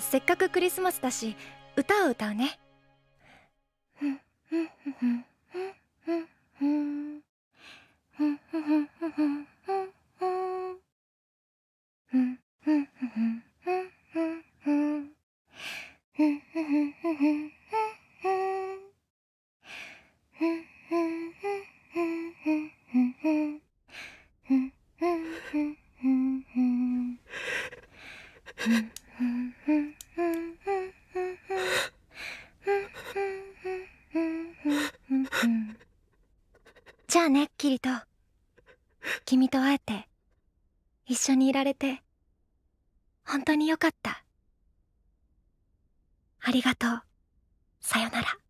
せっかくクリスマスだし歌を歌うねうん。じゃあねキリト君と会えて一緒にいられて本当によかったありがとうさよなら